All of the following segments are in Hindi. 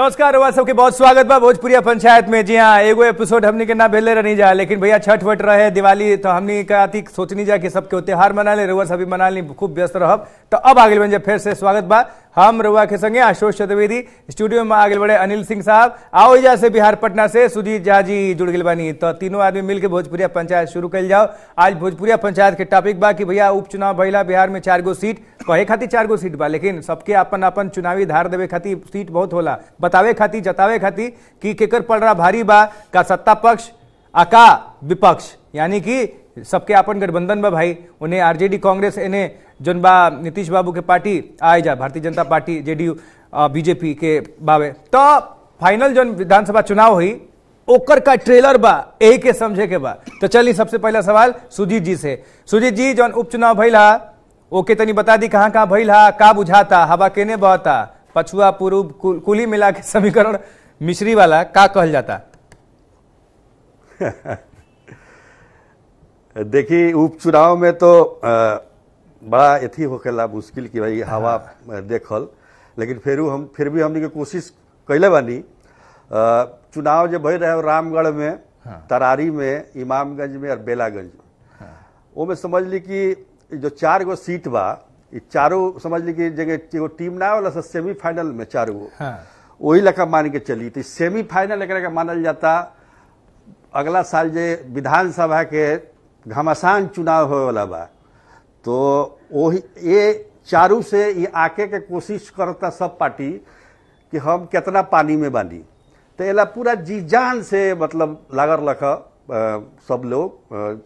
नमस्कार हुआ सबके बहुत स्वागत बा भोजपुरिया पंचायत में जी हाँ एगो एपिसोड हमने के ना भेले रहनी जा लेकिन भैया छठ वट रहे दिवाली तो हमने का अति सोचनी जा कि सबके त्योहार मना ले रुआ सभी मना ली खूब व्यस्त रह तो अब आगे बन जाए फिर से स्वागत बा हम रुआ के संगे आशोष चतुर्वेदी स्टूडियो में आगे बढ़े अनिल सिंह साहब आओ जा से बिहार पटना से सुजीत झा जी जुड़ गए बानी तो तीनों आदमी मिलकर भोजपुरिया पंचायत शुरू कर जाओ आज भोजपुरिया पंचायत के टॉपिक बा कि भैया उपचुनाव भैया बिहार में चार गो सीट कहे खातिर चार गो सीट बा लेकिन सबके अपन अपन चुनावी धार देवे खातिर सीट बहुत होला बतावे खातिर जतावे खातिर कि केकर पड़ रहा भारी बा का सत्ता पक्ष अका विपक्ष यानी कि सबके अपन गठबंधन बा भाई उन्हें आरजेडी कांग्रेस इन्हें जौन बा नीतीश बाबू के पार्टी आए जा भारतीय जनता पार्टी जेडीयू बीजेपी के बावे तो फाइनल जो विधानसभा चुनाव हुई ओकर का ट्रेलर बा यही के समझे के बा तो चलिए सबसे पहला सवाल सुजीत जी से सुजीत जी जो उपचुनाव भैल हा ओके तनी बता दी कहाँ कहाँ भैल हा का बुझाता हवा केने बहता पछुआ पूर्व कुली मिला के समीकरण मिश्री वाला का कहल जाता देखिए उपचुनाव में तो आ, बड़ा अथी होकेला मुश्किल कि भाई हवा हाँ। देखल लेकिन फिर हम फिर भी हमने के कोशिश कैले बानी चुनाव जो भर रहे रामगढ़ में हाँ। तरारी में इमामगंज में और बेलागंज में वो हाँ। में समझ ली कि जो चार गो सीट बा चारों समझ ली कि जगह एगो टीम ना वाला सा सेमीफाइनल में चार गो वही लगा मान के चली तो सेमीफाइनल एक मानल जाता अगला साल जो विधानसभा के घमासान चुनाव होने वाला बा तो वो ये चारू से ये आके के कोशिश करता सब पार्टी कि हम कितना पानी में बानी तो एला पूरा जी जान से मतलब लागर लख सब लोग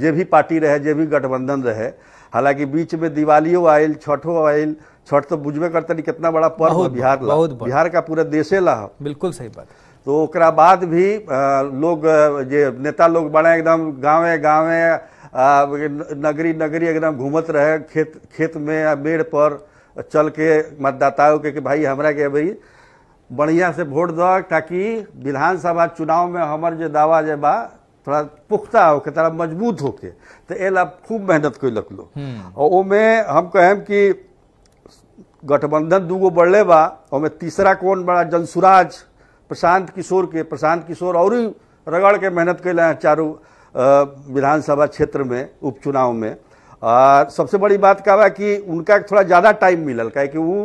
जे भी पार्टी रहे जे भी गठबंधन रहे हालांकि बीच में दिवाली आयल छठो आयल छठ तो बुझबे करते नहीं कितना बड़ा पर्व बिहार बिहार का पूरा देशे ला बिल्कुल सही बात तो ओकरा बाद भी लोग जे नेता लोग बड़ा एकदम गाँवे गाँवे नगरी नगरी एकदम घूमत रहे खेत खेत में मेड़ पर चल के मतदाताओं के कि भाई हमरा के भाई बढ़िया से वोट द ताकि विधानसभा चुनाव में हमारे दावा जे बा थोड़ा पुख्ता होके थोड़ा मजबूत होके तो ए ला खूब मेहनत कैलक लोग हम्म। और में हम कहें कि गठबंधन दूगो बढ़ले बा तीसरा कौन बड़ा जनसुराज प्रशांत किशोर के प्रशांत किशोर और ही रगड़ के मेहनत के लिए चारों विधानसभा क्षेत्र में उपचुनाव में और सबसे बड़ी बात कहा है कि उनका थोड़ा ज़्यादा टाइम मिलल क्या कि वो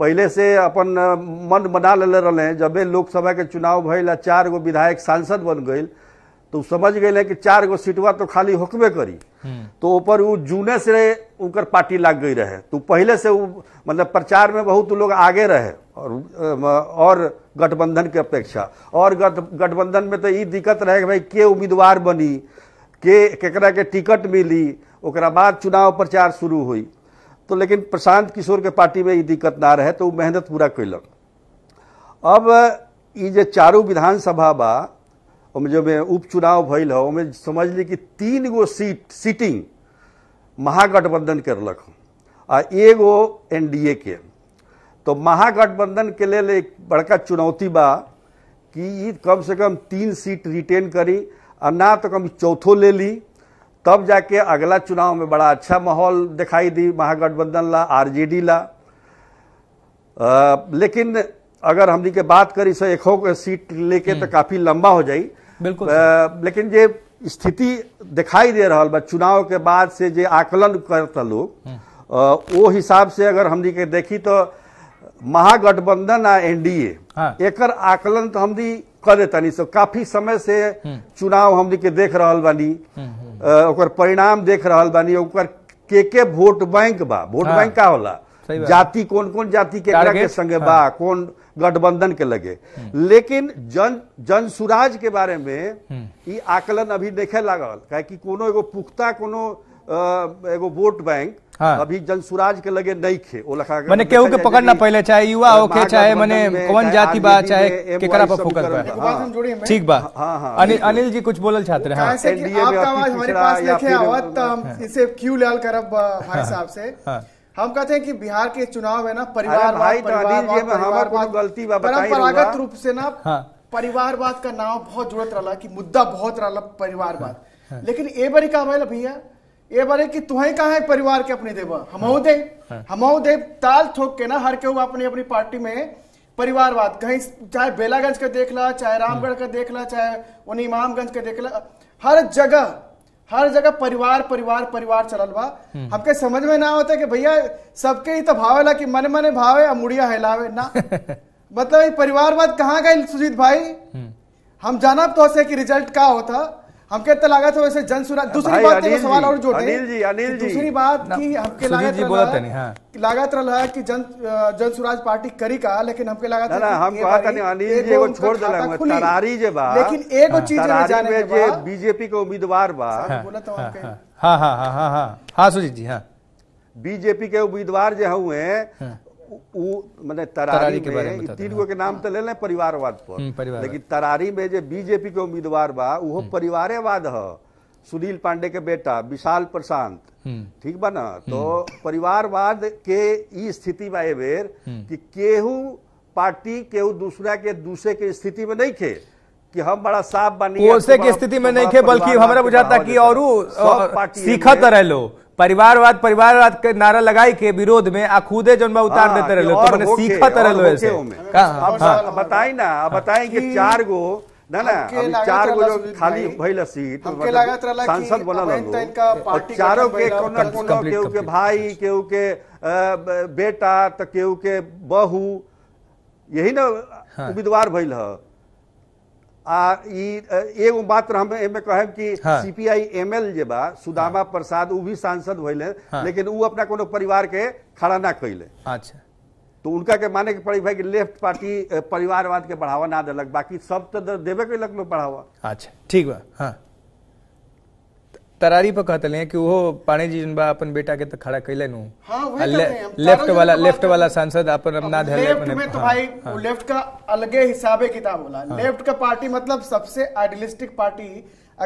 पहले से अपन मन बना ले रहे जब लोकसभा के चुनाव भैल चार गो विधायक सांसद बन गए तो समझ गए कि चार गो सीटवा तो खाली होकबे करी हम्म। तो ऊपर वो जूने से उनकर पार्टी लग गई रहे तो पहले से वो मतलब प्रचार में बहुत लोग आगे रहे और और गठबंधन की अपेक्षा और गठबंधन में तो ये दिक्कत रहे भाई के उम्मीदवार बनी के केकरा के टिकट मिली ओकरा बाद चुनाव प्रचार शुरू हुई तो लेकिन प्रशांत किशोर के पार्टी में ये दिक्कत ना रहे तो वो मेहनत पूरा कैलक अब ये चारू विधानसभा बा जो में उपचुनाव भइल हो में समझ ली कि तीन गो सीट सीटिंग महागठबंधन करलक आ एगो एनडीए के तो महागठबंधन के लिए एक बड़का चुनौती बा कि कम से कम तीन सीट रिटेन करी और ना तो कम चौथो ले ली तब जाके अगला चुनाव में बड़ा अच्छा माहौल दिखाई दी महागठबंधन ला आरजेडी ला आ, लेकिन अगर हमनी के बात करी सो के सीट लेके तो हम्म। काफी लंबा हो जाई बिल्कुल आ, लेकिन जे स्थिति दिखाई दे रहा बा चुनाव के बाद से जे आकलन करता लोग वो हम्म। हिसाब से अगर हमनी के देखी तो महागठबंधन आ एनडीए हाँ। एकर आकलन तो हमदी करे तनी सो काफी समय से हम्म। चुनाव हमदी के देख रहल बानी हम्म, हम्म। ओकर परिणाम देख रहल बानी ओकर के के वोट बैंक बा वोट हाँ। बैंक का होला जाति कौन कौन जाति के के संगे हाँ। बा कौन गठबंधन के लगे लेकिन जन जन सुराज के बारे में ये आकलन अभी देखे लागल क्या कि कोनो एगो पुख्ता कोनो एगो वोट बैंक हाँ। अभी जनसुराज के लगे नहीं खे वो लखा मैंने केहू के पकड़ना पहले चाहे युवा हो के चाहे मैंने कौन जाति बा चाहे केकरा पर फोकस बा हाँ। ठीक बा हां हां अनिल जी कुछ बोलल हां चाहते कि आपका आवाज हमारे पास लेके आवत तो हम हाँ। इसे क्यों लाल करब भाई हाँ। साहब से हम कहते हैं कि बिहार के चुनाव है ना परिवार भाई तो अनिल जी कोई गलती बा परंपरागत रूप से ना परिवारवाद का नाम बहुत जुड़त रहा कि मुद्दा बहुत रहा परिवारवाद लेकिन ए बारी का भैया ये बारे कि तुहें कहा है परिवार के अपने देव हम हाँ। देव हाँ। हम हमाऊ देव ताल ठोक के ना हर केहू अपनी अपनी पार्टी में परिवारवाद कहीं चाहे बेलागंज का देख ला चाहे रामगढ़ हाँ। का देख ला चाहे उन्हीं इमामगंज का देख ला हर जगह हर जगह परिवार परिवार परिवार चलल बा हम्म। हमके समझ में ना होता कि भैया सबके ही तो ला कि मन मने भावे और मुड़िया हिलावे ना मतलब परिवारवाद कहाँ गए सुजीत भाई हम्म। हम जाना तो से कि रिजल्ट का होता हमके तो लगा था वैसे जन सुना दूसरी बात तो सवाल और जोड़े अनिल जी अनिल जी दूसरी बात की हमके लगा जी बोला था तो नहीं हां लागत रहा है कि जन जन सुराज पार्टी करी का लेकिन हमके लगा था हम कहा था नहीं अनिल जी को छोड़ देला तरारी जे बा लेकिन एगो हाँ, चीज में जाने के बाद बीजेपी के उम्मीदवार बा बोला था तो हमके हाँ, हां हां हां हां हां हाँ, सुजीत जी हां बीजेपी के उम्मीदवार जे हुए तरारी, तरारी के में तीन गो के हाँ। नाम तो ले लें परिवारवाद पर हम्म, परिवार लेकिन तरारी में जो बीजेपी के उम्मीदवार बा वो हम्म। परिवारेवाद है सुनील पांडे के बेटा विशाल प्रशांत हम्म। ठीक बा ना तो परिवारवाद के स्थिति बा बेर कि केहू पार्टी केहू दूसरा के दूसरे के स्थिति में नहीं खे कि हम बड़ा साफ बनी की स्थिति में नहीं खे बल्कि हमारा बुझाता की और सीखत रह लो परिवारवाद परिवारवाद के नारा लगाई के विरोध में आ खुदे जो उतार हाँ, देते रहे तो मैंने सीखा तरह लो ऐसे हाँ। बताई ना अब बताई कि चार गो ना ना अभी चार गो जो खाली भइल सीट तो मतलब सांसद बनल और चारों के कोनो कोनो केहू के भाई केहू के बेटा तो केहू के बहू हाँ। यही ना उम्मीदवार भइल है एगो बात हम एमे कहब कि हाँ। सीपीआई एमएल जे बा सुदामा हाँ। प्रसाद वो भी सांसद हो हाँ। लेकिन वो अपना कोनो परिवार के खड़ा ना कैले अच्छा तो उनका के माने के पड़ी भाई कि लेफ्ट पार्टी परिवारवाद के बढ़ावा ना दिलक बाकी सब तो देवे कैलक लोग बढ़ावा अच्छा ठीक बा हाँ तरारी पर कहते हैं कि वो पाणी जी जिनबा अपन बेटा के तो खड़ा कैले नु हाँ, तो ले, लेफ्ट वाला लेफ्ट वाला सांसद अपन अपना लेफ्ट में तो हाँ, भाई हाँ, लेफ्ट का अलगे हिसाबे किताब होला हाँ, लेफ्ट का पार्टी मतलब सबसे आइडियलिस्टिक पार्टी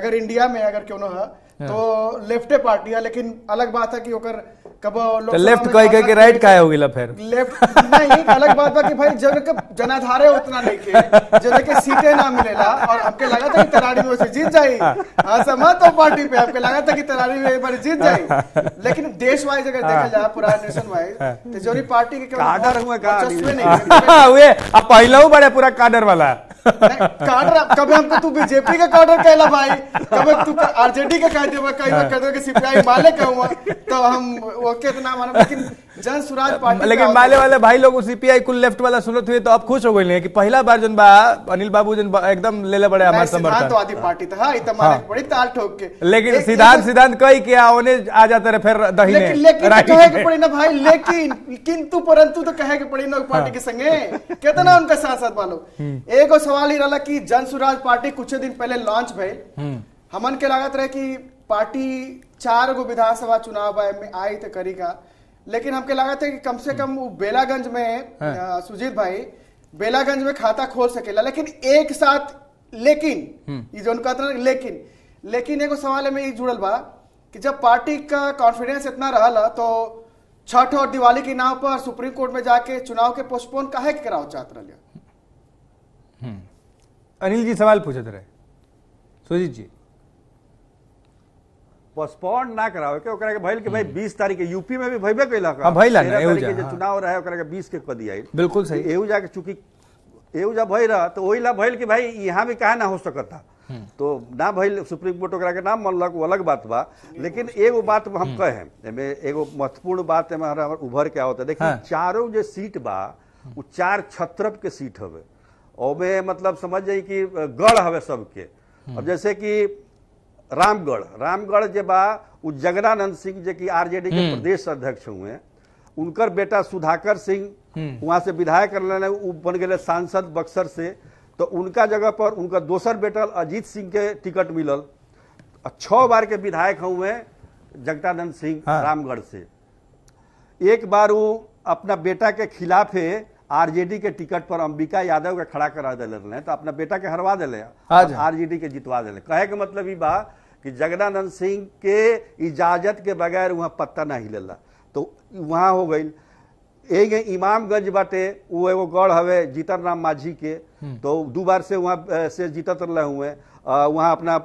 अगर इंडिया में अगर क्यों ना हाँ। तो लेफ्टे पार्टी है लेकिन अलग बात है कि ओकर कब तो लेफ्ट कह के, के राइट काहे होगिला फिर लेफ्ट नहीं अलग बात है कि भाई जन के जनाधारे उतना नहीं के जने के सीटें ना मिलेला और हमके लगा था कि तरारी में से जीत जाई असमा हाँ। हाँ, तो पार्टी पे आपके लगा था कि तरारी में एक बार जीत जाई लेकिन देश वाइज अगर देखा जाए पूरा नेशन वाइज तो जोरी पार्टी के कार्डर हुए नहीं हुए अब पहले पहलो बड़े पूरा कार्डर वाला कार्डर कभी हमको तू बीजेपी का कार्डर कहला भाई कभी तू आरजेडी का कि सीपीआई माले का हुआ तो हम तो नाम लेकिन जन पार्टी लेकिन माले वाले भाई लोग सीपीआई कुल लेफ्ट वाला सुनत हुए तो आप खुश हो गए कि पहला बार जन बा अनिल बाबू जन एकदम ले ले बड़े हमारे समर्थन पार्टी था हां तो मारे हाँ। बड़ी ताल ठोक के लेकिन सिद्धांत सिद्धांत कई किया ओने आ जाते रहे फिर दही लेकिन लेकिन कहे के पड़ी ना भाई लेकिन किंतु परंतु तो कहे के पड़ी ना पार्टी के संगे हाँ। कहते उनका सांसद वालों हम्म। एगो सवाल ही रहा कि जन पार्टी कुछ दिन पहले लॉन्च भइल हम्म। हमन के लागत रहे कि पार्टी चार गो विधानसभा चुनाव में आई तो करेगा लेकिन हमके लागत है कि कम से कम बेलागंज में हाँ। सुजीत भाई बेलागंज में खाता खोल सकेला लेकिन एक साथ लेकिन हम्म। जो कहते लेकिन लेकिन एगो सवाल में जुड़ल बा कि जब पार्टी का कॉन्फिडेंस इतना रहा तो छठ और दिवाली के नाम पर सुप्रीम कोर्ट में जाके चुनाव के पोस्टपोन काहे के कराओ चाहत रहे हम्म। अनिल जी सवाल पूछते रहे सुजीत जी पोस्टपोन ना करा के ओकरा के भइल के भाई 20 हम्म। तारीख के यूपी में भी भइबे कइला का भइल ना एउ जा के हाँ। चुनाव रहे ओकरा के 20 के क दिया बिल्कुल सही तो एउ जा के चुकी एउ जा भइल तो ओई ला भइल के भाई यहां भी काहे ना हो सकता हम्म। तो ना भइल सुप्रीम कोर्ट ओकरा के नाम मनलक वो अलग बात बा लेकिन एगो बात हम हम्म। कहे एमे एगो महत्वपूर्ण बात एमे हमारा उभर के आवत देखिए हाँ। चारों जे सीट बा उ चार छत्रप के सीट हवे ओमे मतलब समझ जाई कि गढ़ हवे सबके अब जैसे कि रामगढ़ रामगढ़ जब बा जगदानंद सिंह जे कि आरजेडी के हम्म। प्रदेश अध्यक्ष हुए उनकर बेटा सुधाकर सिंह हम्म। वहां से विधायक बन गए सांसद बक्सर से तो उनका जगह पर उनका दोसर बेटा अजीत सिंह के टिकट मिलल छः बार के विधायक हुए जगदानंद सिंह हाँ। रामगढ़ से एक बार वो अपना बेटा के खिलाफ है आरजेडी के टिकट पर अंबिका यादव के खड़ा करा दिले रहे तो अपना बेटा के हरवा दिले हाँ आरजेडी के जितवा दिले कहे के मतलब ये बा कि जगदानंद सिंह के इजाजत के बगैर वहाँ पत्ता नहीं लेला तो वहाँ हो गई एक इमामगंज बाटे वो एगो गढ़ हवे जीतन राम माझी के हम्म। तो दो बार से वहाँ से जीतत रहे हुए वहाँ अपना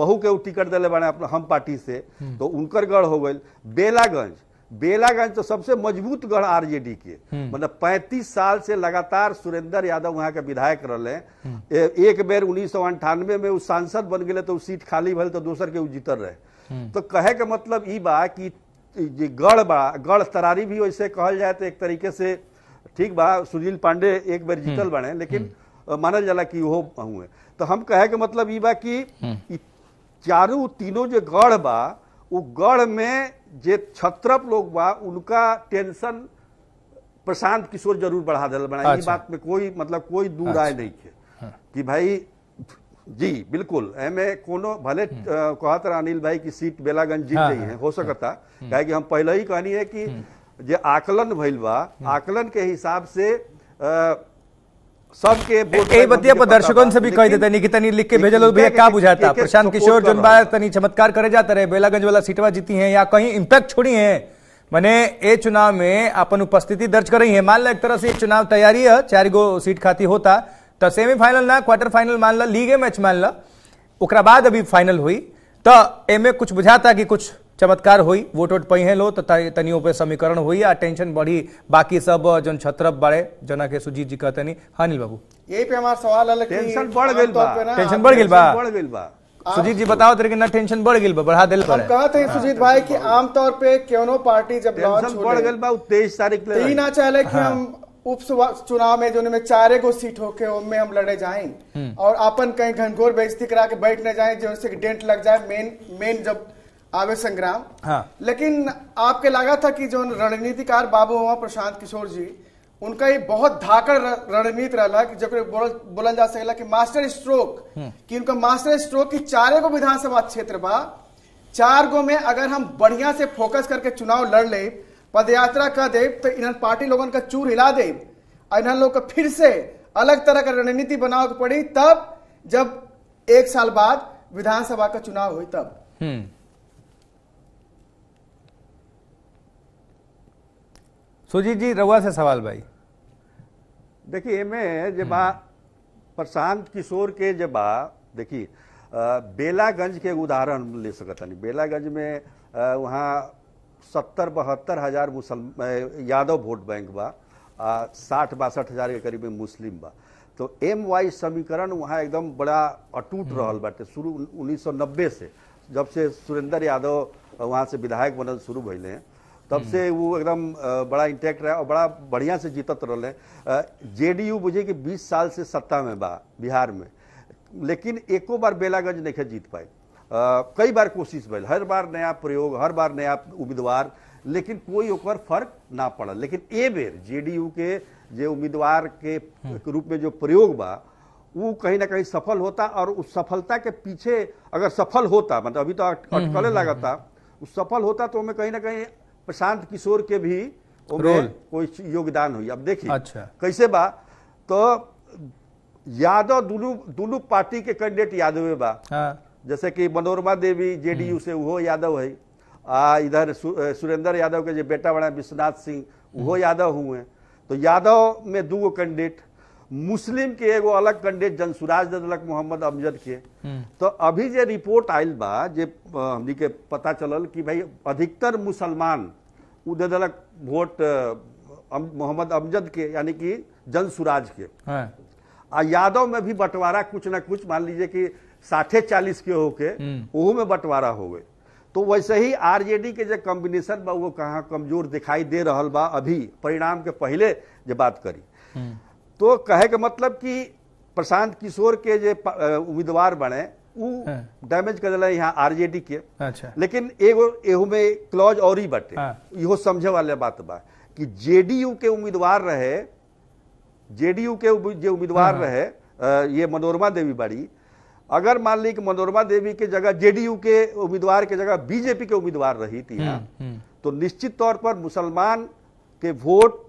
बहू के टिकट दिले बने अपना हम पार्टी से हम्म। तो उनकर गढ़ हो गई बेलागंज बेलागंज तो सबसे मजबूत गढ़ आरजेडी के हम्म। मतलब 35 साल से लगातार सुरेंद्र यादव वहां के विधायक रहे हम्म। एक बेर उन्नीस में वो सांसद बन गए तो सीट खाली भले तो दोसर के जीतल रहे हम्म। तो कहे के मतलब ई बा कि गढ़ बा गढ़ तरारी भी वैसे कहल जाए तो एक तरीके से ठीक बा सुनील पांडे एक बेर जीतल बने लेकिन मानल जाला कि वो हुए तो हम कहे के मतलब ये बा कि चारों तीनों जो गढ़ बा वो गढ़ में जे छत्रप लोग बा उनका टेंशन प्रशांत किशोर जरूर बढ़ा दल बना अच्छा। बात में कोई मतलब कोई दू राय अच्छा। नहीं है हाँ। कि भाई जी बिल्कुल एमे कोनो भले हाँ। कहत अनिल भाई की सीट बेलागंज जीत गई हाँ, है हो सकता क्या कि हम पहले ही कहनी है कि जे आकलन भल बा आकलन के हिसाब से आ, सबके कई बतिया पर दर्शकों से भी कह देते निकिता ने लिख के भेजा लोग भैया क्या बुझाता प्रशांत किशोर जोनबा तनी चमत्कार करे जाता रहे बेलागंज वाला सीटवा जीती है या कहीं इम्पैक्ट छोड़ी है मैंने ये चुनाव में अपन उपस्थिति दर्ज कर रही है मान लिया एक तरह से चुनाव तैयारी है चार गो सीट खाती होता तो सेमीफाइनल ना क्वार्टर फाइनल मान लीगे मैच मान लाद अभी फाइनल हुई तो एमे कुछ बुझाता कि कुछ चमत्कार हुई वोट वोट पही लो तो तनियो पे समीकरण हुई आ टेंशन बढ़ी बाकी सब जन छतरप बाड़े जना के सुजीत जी कहते नहीं हानिल बाबू यही पे हमारा सवाल है टेंशन बढ़ गेल बा टेंशन बढ़ गेल बा बढ़ गेल बा सुजीत जी बताओ तेरे के ना टेंशन बढ़ गेल बा बढ़ा दिल पर कहते हैं हाँ, सुजीत भाई की आमतौर पे कोनो पार्टी जब लॉन्च बढ़ गेल बा 23 तारीख ले ई तो ना चाहे कि हाँ। हम उप चुनाव में जो में चारे गो सीट होके उनमें हम लड़े जाए हम्म। और अपन कहीं घनघोर बेइज्जती करा के बैठ न जाए जो डेंट लग जाए मेन मेन जब आवे संग्राम हाँ लेकिन आपके लगा था कि जो रणनीतिकार बाबू हुआ प्रशांत किशोर जी उनका ये बहुत धाकड़ रणनीति रहा कि जब बोलल जा सकेला कि मास्टर स्ट्रोक हम्म। कि उनका मास्टर स्ट्रोक की चारे गो विधानसभा क्षेत्र बा चार गो में अगर हम बढ़िया से फोकस करके चुनाव लड़ ले पदयात्रा कर दे तो इन्हन पार्टी लोगन का चूर हिला दे इन्हन लोग का फिर से अलग तरह का रणनीति बनाव पड़ी तब जब एक साल बाद विधानसभा का चुनाव हुई तब हम्म। सुजीत जी रवा से सवाल भाई देखिए मैं जब हम्म। प्रशांत किशोर के जब देखिए बेलागंज के उदाहरण ले नहीं बेलागंज में वहाँ सत्तर बहत्तर हजार मुसलम यादव वोट बैंक बा साठ बासठ हजार के करीब में मुस्लिम बा तो एम वाई समीकरण वहाँ एकदम बड़ा अटूट हम्म। रहल बाटे शुरू उन्नीस से जब से सुरेंद्र यादव वहाँ से विधायक बनल शुरू भैले हैं तब से वो एकदम बड़ा इंटैक्ट रहा और बड़ा बढ़िया से जीतत तो जे डी यू बुझे कि बीस साल से सत्ता में बा बिहार में लेकिन एको बार बेलागंज नहीं जीत पाए कई बार कोशिश भल हर बार नया प्रयोग हर बार नया उम्मीदवार लेकिन कोई ओकर फर्क ना पड़ल लेकिन ए बेर यू के जो उम्मीदवार हम्म। के रूप में जो प्रयोग बा वो कहीं ना कहीं सफल होता और उस सफलता के पीछे अगर सफल होता मतलब अभी तो हम्म, अटकले था हम्म, उस सफल होता तो हमें कहीं ना कहीं प्रशांत किशोर के भी रोल कोई योगदान हुई अब देखिए अच्छा कैसे बा तो यादव दुनू दुनू पार्टी के कैंडिडेट यादव बा हाँ। जैसे कि मनोरमा देवी जेडीयू हम्म। से वो यादव है आ इधर सुरेंद्र यादव के जो बेटा बड़ा विश्वनाथ सिंह वो हम्म। यादव हुए तो यादव में दूगो कैंडिडेट मुस्लिम के एगो अलग कैंडिडेट जनसुराज ददलक मोहम्मद अमजद के हम्म। तो अभी जो रिपोर्ट आयल बा जे हमी के पता चलल कि भाई अधिकतर मुसलमान दलक वोट मोहम्मद अमजद के यानी कि जन सुराज के हाँ। आ यादव में भी बंटवारा कुछ ना कुछ मान लीजिए कि साठे चालीस के होके हम्म। ओहू में बंटवारा हो गए तो वैसे ही आरजेडी के जो कॉम्बिनेशन बा वो कहाँ कमजोर दिखाई दे रहा बा अभी परिणाम के पहले जो बात करी हम्म। तो कहे के मतलब कि प्रशांत किशोर के जो उम्मीदवार बने उ हाँ। डैमेज करेला यहाँ आरजेडी के अच्छा लेकिन एगो एहू में क्लॉज और ही बटे यो हाँ। समझे वाले बात बा कि जेडीयू के उम्मीदवार रहे जेडीयू के जो उम्मीदवार हाँ, रहे ये मनोरमा देवी बाड़ी अगर मान ली कि मनोरमा देवी के जगह जेडीयू के उम्मीदवार के जगह बीजेपी के उम्मीदवार रही थी हम्म, हम्म। तो निश्चित तौर पर मुसलमान के वोट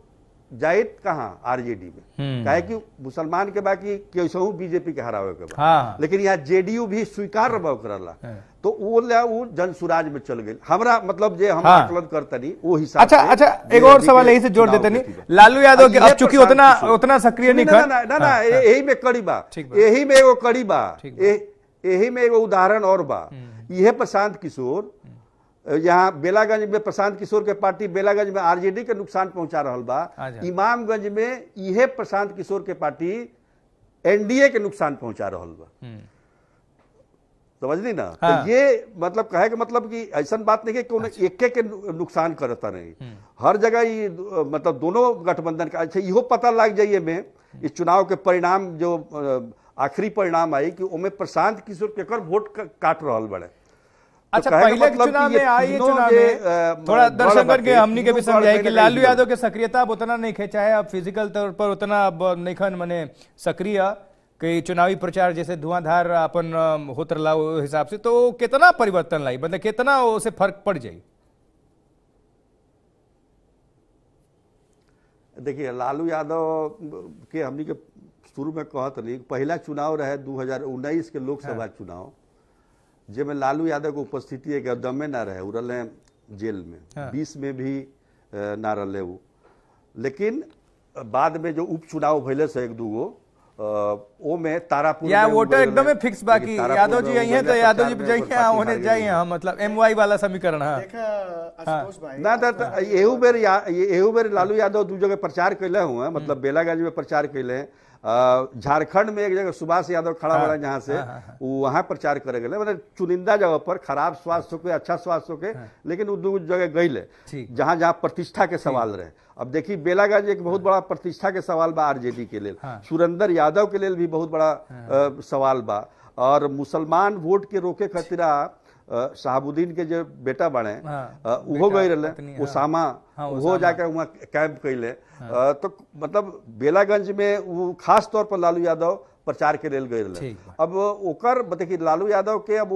जाए कहाँ आरजेडी में हम्म। कहे कि मुसलमान के बाकी कैसहू बीजेपी के हरावे के बाद हाँ। लेकिन यहाँ जेडीयू भी स्वीकार करला हाँ। तो वो ला वो जनसुराज में चल गए हमरा मतलब जे हम हाँ। आकलन हाँ। नहीं वो हिसाब अच्छा अच्छा एक और सवाल यही से जोड़ देते नहीं लालू यादव के अब चुकी उतना उतना सक्रिय नहीं ना ना ना यही हाँ, में कड़ी बा यही में एगो कड़ी बा यही में एगो उदाहरण और बा यह हम्म। प्रशांत किशोर यहाँ बेलागंज में प्रशांत किशोर के पार्टी बेलागंज में आरजेडी के नुकसान पहुंचा रहा बा इमामगंज में यह प्रशांत किशोर के पार्टी एनडीए के नुकसान पहुंचा रहा बा हम्म। समझली ना हाँ। तो ये मतलब कहे के मतलब कि ऐसा बात नहीं है कि अच्छा। एक के नुकसान करता नहीं हम्म। हर जगह ये मतलब दोनों गठबंधन का अच्छा इहो पता लग जाइए में इस चुनाव के परिणाम जो आखिरी परिणाम आई कि ओमे प्रशांत किशोर केकर वोट काट रहा बड़े तो अच्छा पहले मतलब चुनाव में चुनाव में थोड़ा मतलब के भी समझाए कि लालू यादव के सक्रियता उतना नहीं खेचा है अब फिजिकल तौर पर उतना मने सक्रिय कि चुनावी प्रचार जैसे धुआंधार अपन होत हिसाब से तो कितना परिवर्तन लाई मतलब कितना उसे फर्क पड़ जाए देखिए लालू यादव के हमने के शुरू में था नहीं पहला चुनाव रहे 2019 के लोकसभा हाँ। चुनाव जब लालू यादव की उपस्थिति कि दमे ना रहे वो जेल में हाँ। बीस में भी ना रहे वो लेकिन बाद में जो उपचुनाव भैले से एक दूगो ओ में तारापुर या वोटर तो एकदम फिक्स बाकी तो यादव जी यही हाँ, है तो यादव जी जाइए होने जाइए हां मतलब एमवाई वाला समीकरण हां देखा हाँ। आशुतोष भाई ना तो एहू बेर एहू बेर लालू यादव दू जगह प्रचार कैले हूं मतलब हम्म। बेलागंज में प्रचार कैले हैं झारखंड में एक जगह सुभाष यादव खड़ा हो रहा है जहाँ से हाँ, हाँ, हाँ। वहाँ प्रचार करे गए मतलब चुनिंदा जगह पर खराब स्वास्थ्य होके अच्छा स्वास्थ्य होके लेकिन वो दो जगह गई जहाँ जहाँ प्रतिष्ठा के सवाल रहे अब देखिए बेलागंज एक बहुत बड़ा प्रतिष्ठा के सवाल बा आरजेडी के लिए सुरेंद्र यादव के लिए भी बहुत बड़ा सवाल बा और मुसलमान वोट के रोके खतरा शाहबुद्दीन के जो बेटा बड़े हाँ, उहो गई रहे हाँ। उसामा हाँ, उहो जाकर वहाँ कैंप कैले तो मतलब बेलागंज में वो खास तौर पर लालू यादव प्रचार के लिए गए रहे अब ओकर देखिए लालू यादव के अब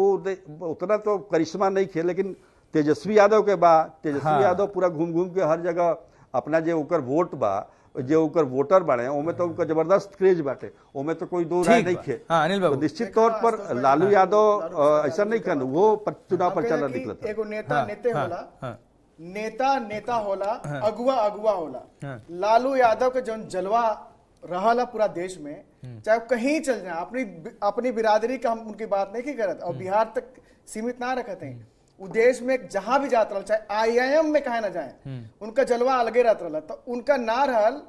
उतना तो करिश्मा नहीं थे लेकिन तेजस्वी यादव के बा तेजस्वी यादव पूरा घूम घूम के हर जगह अपना जो वोट बा जो ओकर वोटर बढ़े ओमे तो उनका जबरदस्त क्रेज बाटे ओमे तो कोई दो राय नहीं है हाँ, अनिल बाबू निश्चित तौर पर लालू यादव ऐसा नहीं कहन वो चुनाव प्रचार निकलता एक नेता नेते होला नेता नेता होला अगुआ अगुआ होला लालू यादव के जो जलवा रहला पूरा देश में चाहे कहीं चल जाए अपनी अपनी बिरादरी का हम उनकी बात नहीं की करत और बिहार तक सीमित ना रखते हैं देश में जहां भी जात आई चाहे आईआईएम में कहा ना जाए हम्म। उनका जलवा अलगे रहता रहा तो उनका ना रहल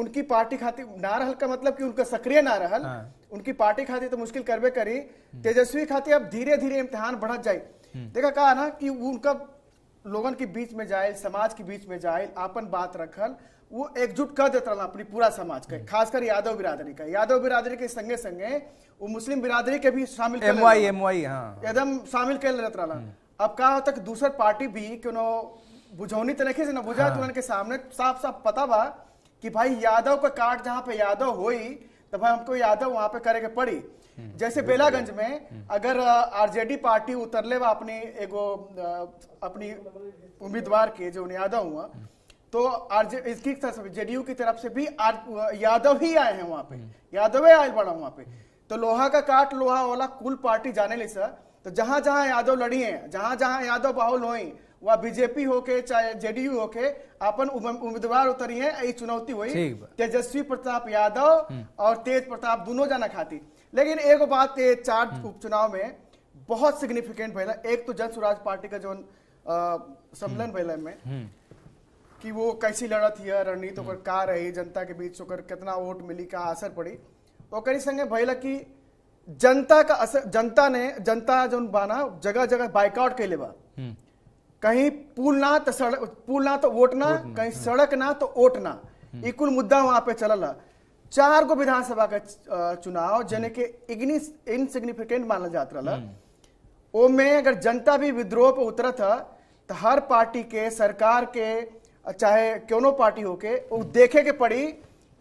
उनकी पार्टी खातिर ना रहल का मतलब कि उनका सक्रिय ना रहल हाँ। उनकी पार्टी खातिर तो मुश्किल करबे करी हम्म। तेजस्वी खातिर अब धीरे धीरे इम्तिहान बढ़त जाए हम्म। देखा कहा ना कि उनका लोगन के बीच में जाए समाज के बीच में जाए अपन बात रखल वो एकजुट कर देता रहा अपनी पूरा समाज का खासकर यादव बिरादरी का यादव बिरादरी के संगे संगे वो मुस्लिम बिरादरी के भी शामिल हाँ। एकदम शामिल कर रहता रहा अब कहा तक दूसर पार्टी भी क्यों बुझौनी तरीके से ना बुझा हाँ। के सामने साफ साफ पता बा कि भाई यादव का कार्ड जहाँ पे यादव हो तो भाई हमको यादव वहां पे करे के पड़ी हम्म। जैसे बेलागंज में हम्म। अगर आरजेडी पार्टी उतरले ले अपनी एगो अपनी उम्मीदवार के जो यादव हुआ हम्म। तो आरजे इसकी जेडीयू की तरफ से भी यादव ही आए हैं वहां पे यादव आए बड़ा वहां पे तो लोहा का काट लोहा वाला कुल पार्टी जाने ले सर तो जहां जहां यादव लड़ी हैं जहां जहां यादव बाहुल हो वह बीजेपी होके चाहे जेडीयू होके अपन उम्मीदवार उतरी है यही चुनौती हुई तेजस्वी प्रताप यादव हम्म। और तेज प्रताप दोनों जाना खाती लेकिन एक बात चार हम्म। उपचुनाव में बहुत सिग्निफिकेंट भैया एक तो जन स्वराज पार्टी का जो सम्मेलन भैया हम्म। में कि वो कैसी लड़त है रणनीति तो का रही जनता के बीच कितना वोट मिली का असर पड़ी ओकर तो संगे भैया की जनता का असर जनता ने जनता जो बाना जगह जगह बाइकआउट कैले बा हम्म। कहीं पुल ना तो सड़क पुल ना तो वोट ना कहीं हाँ। सड़क ना तो वोट ना हम्म। ये कुल मुद्दा वहां पे चलल चार गो विधानसभा का चुनाव हम्म। जने के इनसिग्निफिकेंट माना जात रहा में अगर जनता भी विद्रोह पे उतरत है तो हर पार्टी के सरकार के चाहे क्यों पार्टी हो के वो देखे के पड़ी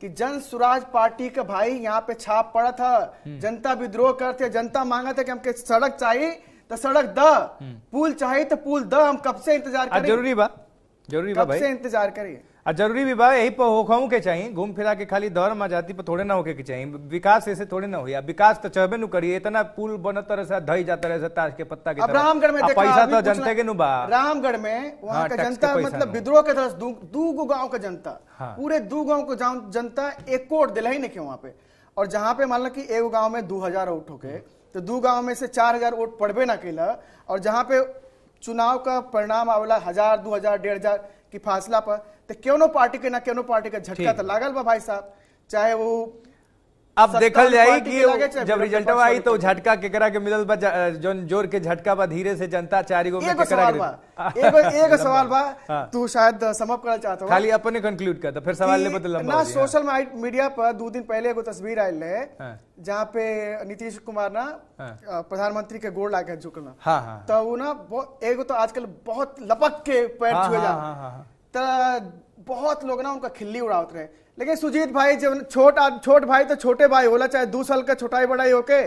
कि जन सुराज पार्टी का भाई यहाँ पे छाप पड़ा था हम्म। जनता विद्रोह करते जनता मांगा था कि हमके सड़क चाहिए तो सड़क द हम्म। पुल चाहिए तो पुल द हम कब से इंतजार करें जरूरी बात जरूरी बात कब से इंतजार करिए आ जरूरी भी बा यही पर होखहू के चाहिए घूम फिरा के खाली धर्म में जाती पर थोड़े ना होके के चाहिए विकास ऐसे थोड़े ना हो विकास तो चाहबे न करिए इतना पुल बनत रह सा धई जाता है ताज के पत्ता की रामगढ़ में पैसा तो जनता के नु बा रामगढ़ में वहां हाँ, का जनता मतलब विद्रोह के तरह दू गांव का जनता हाँ। पूरे दू गांव को जनता एक कोट नहीं वहां पे और जहां पे मान लो कि एगो गांव में दू हजार वोट होके तो दू गांव में से चार हजार वोट पड़बे ना कैला और जहां पे चुनाव का परिणाम आवेला हजार दो हजार डेढ़ हजार की फासला पर तो क्यों पार्टी के ना क्यों पार्टी के झटका तो लागल बा भाई साहब चाहे वो अब देखल जाए कि जब रिजल्ट आई तो झटका केकरा के मिलल बा जो जोर के झटका बा धीरे से जनता चार गो में केकरा एक एगो सवाल बा हाँ। तू शायद समाप्त करना चाहता हो खाली अपने कंक्लूड कर तो फिर सवाल ले बदल लंबा ना सोशल मीडिया पर दो दिन पहले एक तस्वीर आई ले हाँ। जहाँ पे नीतीश कुमार ना हाँ। प्रधानमंत्री के गोड़ लाके झुकना तो वो ना एक तो आजकल बहुत लपक के पैर छुए जा तो बहुत लोग ना उनका खिल्ली उड़ा उतरे लेकिन सुजीत भाई जब छोटा छोट भाई तो छोटे भाई होला चाहे दो साल का छोटाई बड़ाई होके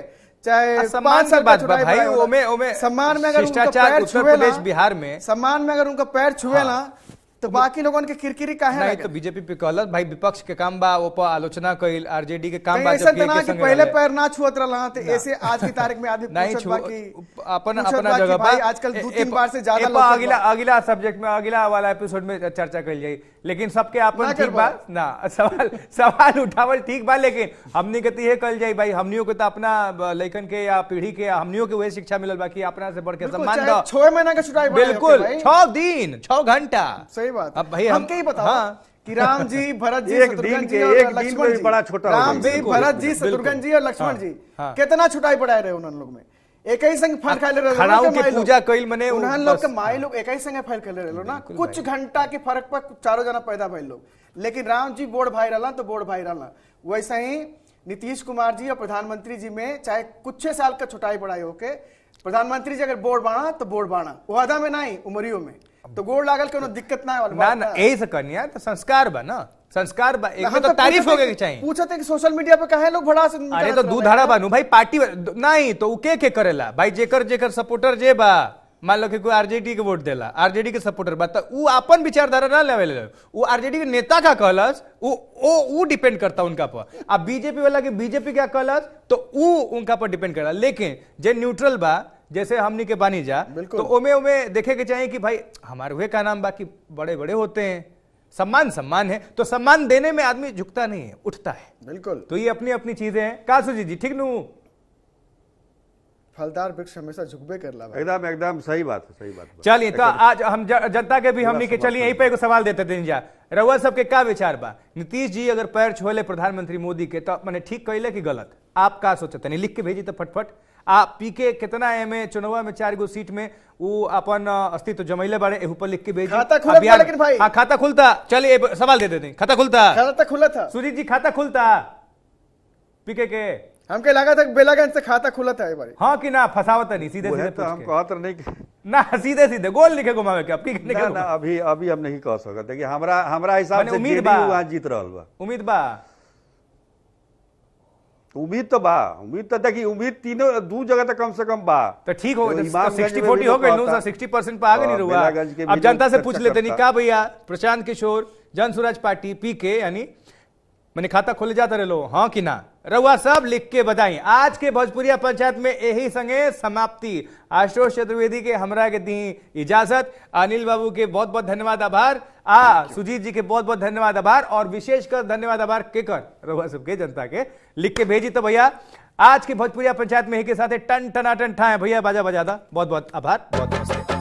चाहे पांच साल बात भाई ओमे ओमे सम्मान में अगर उनका पैर छुए बिहार में सम्मान में अगर उनका पैर छुए हाँ। ना तो बाकी लोगों के किरकिरी का है नहीं तो बीजेपी पे कहलत भाई विपक्ष के काम बा वो पर आलोचना कइल आरजेडी के काम बा ऐसा तना तो कि पहले पैर ना छुअत रहल हां त ऐसे आज की तारीख में आदमी पूछत बा कि अपन अपना जगह पर भाई आजकल दो तीन बार से ज्यादा लोग अगला अगला सब्जेक्ट में अगला वाला एपिसोड में चर्चा कइल जाई लेकिन सबके अपन ठीक बा ना सवाल सवाल उठावल ठीक बा लेकिन हमनी के ये तो कइल जाई भाई हमनियो के तो अपना लइकन के या पीढ़ी के हमनियो के वही शिक्षा मिलल बा कि अपना से बढ़ के सम्मान दो 6 महीना के छुट्टी बिल्कुल 6 दिन 6 घंटा सही बात अब भाई हम कहीं बताओ हाँ। कि राम जी भरत जी एक दिन के एक दिन में बड़ा छोटा राम जी भरत जी शत्रुघ्न जी और लक्ष्मण हाँ, जी हाँ। कितना छुटाई पड़ा रहे उन्होंने लोग में एक ही संग फल खा ले रहे हो की पूजा कइल मने उन्हन लोग के माई लोग हाँ। एक ही संग फल खा ले रहे हो ना कुछ घंटा के फर्क पर चारों जना पैदा भाई लोग लेकिन राम जी बोर्ड भाई रहला तो बोर्ड भाई रहला वैसे ही नीतीश कुमार जी और प्रधानमंत्री जी में चाहे कुछ साल का छुटाई हो के प्रधानमंत्री जी अगर बोर्ड बाणा तो बोर्ड बाणा वादा में नहीं उमरियों में तो गोर लागल कोनो दिक्कत ना वाला ना ना ऐ से करनी है तो संस्कार बा ना संस्कार बा एक तो तारीफ तो होगे के चाहिए पूछते तो कि सोशल मीडिया पे काहे लोग से अरे तो दूध धारा बा बानू भाई पार्टी नहीं तो उके के के करेला भाई जेकर जेकर सपोर्टर जे बा मान लो कि कोई आरजेडी के वोट देला आरजेडी के सपोर्टर बा तो उ अपन विचारधारा ना लेवे ले उ आरजेडी के नेता का कहलस उ ओ उ डिपेंड करता उनका पर आ बीजेपी वाला के बीजेपी का कहलस तो उ उनका पर डिपेंड करला लेकिन जे न्यूट्रल बा जैसे हमनी के बानी जा तो ओमे ओमे देखे के चाहिए कि भाई हमारे वे का नाम बाकी बड़े बड़े होते हैं सम्मान सम्मान है तो सम्मान देने में आदमी झुकता नहीं है उठता है बिल्कुल तो ये अपनी अपनी चीजें हैं कासु जी जी ठीक नू फलदार वृक्ष हमेशा झुकबे कर ला एकदम एकदम सही बात है सही बात चलिए तो आज हम जनता के भी हमने के चलिए यहीं पे सवाल देते दिन जा रउआ सबके का विचार बा नीतीश जी अगर पैर छोले प्रधानमंत्री मोदी के तो मैंने ठीक कहले कि गलत आप का सोचते नहीं लिख के भेजी तो फटफट आ पीके कितना एम ए चुनाव में चार गो सीट में वो अपन अस्तित्व जमैले बारे एहू पर लिख के भेज खाता खुला लेकिन भाई हाँ खाता खुलता चलिए सवाल दे देते खाता खुलता खाता खुला था सूर्य जी खाता खुलता पीके के हमके लगा था बेलागंज से खाता खुला था बारे हाँ कि ना फसावत नहीं सीधे सीधे तो हम कहा तो नहीं ना सीधे सीधे गोल लिखे घुमावे के अब की ना, ना अभी अभी हम नहीं कह सकते कि हमरा हमरा हिसाब से उम्मीद बा जीत रहल बा उम्मीद बा उम्मीद तो बा उम्मीद तो देखिए उम्मीद तीनों दो जगह तक तो कम से कम बा तो ठीक हो सिक्सटी तो तो फोर्टी हो गई नो सिक्सटी परसेंट पे आगे नहीं हाँ, रुआ अब जनता से पूछ लेते नहीं का भैया प्रशांत किशोर जन स्वराज पार्टी पी के यानी मैंने खाता खोले जाता लो हाँ कि ना रउआ सब लिख के बताई आज के भोजपुरिया पंचायत में यही संगे समाप्ति आशुतोष चतुर्वेदी के हमरा के दी इजाजत अनिल बाबू के बहुत बहुत धन्यवाद आभार आ सुजीत जी के बहुत बहुत धन्यवाद आभार और विशेषकर धन्यवाद आभार के कर रउआ सबके जनता के लिख के भेजी तो भैया आज के भोजपुरिया पंचायत में ही के साथ टन ठा ठाए भैया बाजा बजादा बहुत बहुत आभार बहुत बहुत